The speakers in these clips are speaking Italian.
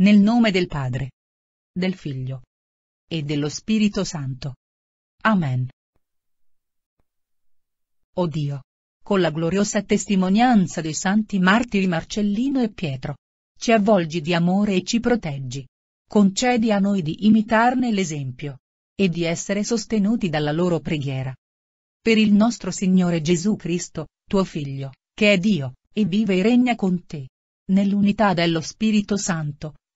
Nel nome del Padre, del Figlio e dello Spirito Santo. Amen. O Dio, con la gloriosa testimonianza dei santi martiri Marcellino e Pietro, ci avvolgi di amore e ci proteggi. Concedi a noi di imitarne l'esempio e di essere sostenuti dalla loro preghiera. Per il nostro Signore Gesù Cristo, tuo Figlio, che è Dio, e vive e regna con te, nell'unità dello Spirito Santo,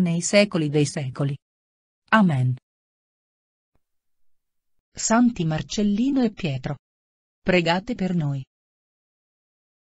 nei secoli dei secoli. Amen. Santi Marcellino e Pietro. Pregate per noi.